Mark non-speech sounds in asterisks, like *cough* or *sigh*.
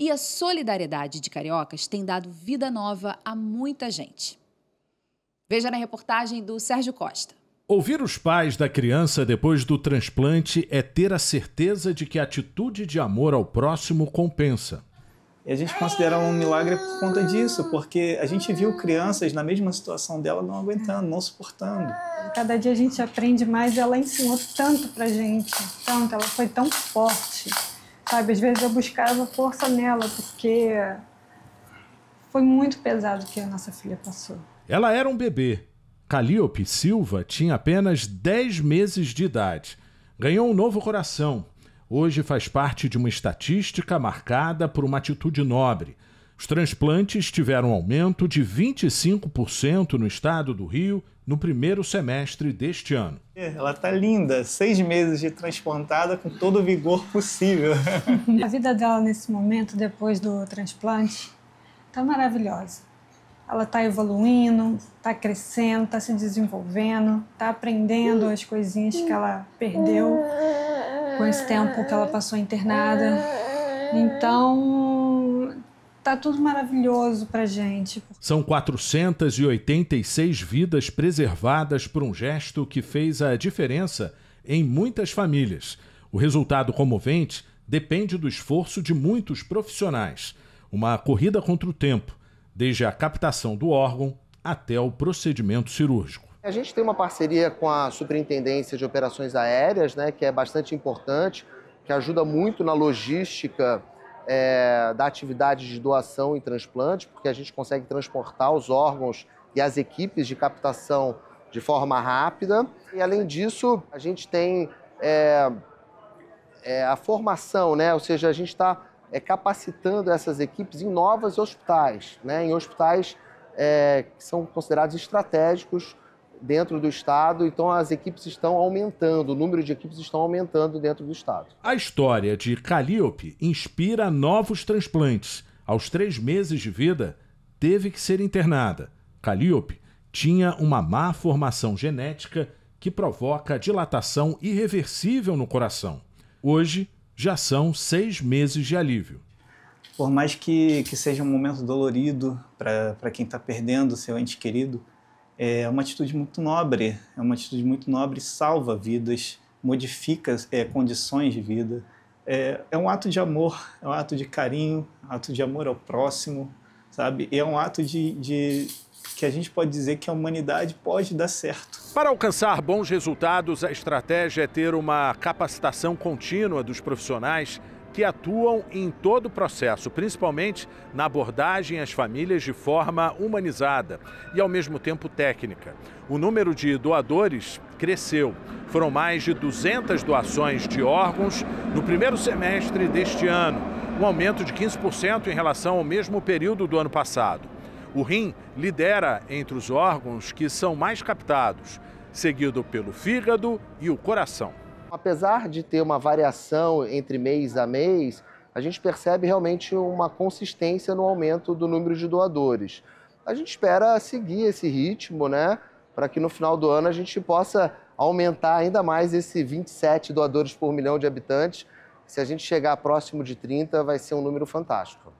E a solidariedade de cariocas tem dado vida nova a muita gente. Veja na reportagem do Sérgio Costa. Ouvir os pais da criança depois do transplante é ter a certeza de que a atitude de amor ao próximo compensa. E a gente considera um milagre por conta disso, porque a gente viu crianças na mesma situação dela não aguentando, não suportando. Cada dia a gente aprende mais, ela ensinou tanto pra gente, tanto, ela foi tão forte. Sabe, às vezes eu buscava força nela, porque foi muito pesado o que a nossa filha passou. Ela era um bebê. Calíope Silva tinha apenas 10 meses de idade. Ganhou um novo coração. Hoje faz parte de uma estatística marcada por uma atitude nobre. Os transplantes tiveram um aumento de 25% no estado do Rio no primeiro semestre deste ano. É, ela está linda, seis meses de transplantada com todo o vigor possível. *laughs* A vida dela nesse momento, depois do transplante, está maravilhosa. Ela está evoluindo, está crescendo, está se desenvolvendo, está aprendendo as coisinhas que ela perdeu com esse tempo que ela passou internada. Então, tá tudo maravilhoso para gente. São 486 vidas preservadas por um gesto que fez a diferença em muitas famílias. O resultado comovente depende do esforço de muitos profissionais. Uma corrida contra o tempo, desde a captação do órgão até o procedimento cirúrgico. A gente tem uma parceria com a Superintendência de Operações Aéreas, né, que é bastante importante, que ajuda muito na logística é, da atividade de doação e transplante, porque a gente consegue transportar os órgãos e as equipes de captação de forma rápida. E além disso, a gente tem é, é, a formação, né? ou seja, a gente está é, capacitando essas equipes em novos hospitais, né? em hospitais é, que são considerados estratégicos dentro do estado, então as equipes estão aumentando, o número de equipes estão aumentando dentro do estado. A história de Calliope inspira novos transplantes. Aos três meses de vida, teve que ser internada. Calliope tinha uma má formação genética que provoca dilatação irreversível no coração. Hoje, já são seis meses de alívio. Por mais que, que seja um momento dolorido para quem está perdendo seu ente querido, é uma atitude muito nobre, é uma atitude muito nobre, salva vidas, modifica é, condições de vida. É, é, um ato de amor, é um ato de carinho, é ato de amor ao próximo, sabe? E é um ato de, de que a gente pode dizer que a humanidade pode dar certo. Para alcançar bons resultados, a estratégia é ter uma capacitação contínua dos profissionais que atuam em todo o processo, principalmente na abordagem às famílias de forma humanizada e, ao mesmo tempo, técnica. O número de doadores cresceu. Foram mais de 200 doações de órgãos no primeiro semestre deste ano, um aumento de 15% em relação ao mesmo período do ano passado. O rim lidera entre os órgãos que são mais captados, seguido pelo fígado e o coração. Apesar de ter uma variação entre mês a mês, a gente percebe realmente uma consistência no aumento do número de doadores. A gente espera seguir esse ritmo, né? Para que no final do ano a gente possa aumentar ainda mais esse 27 doadores por milhão de habitantes. Se a gente chegar próximo de 30, vai ser um número fantástico.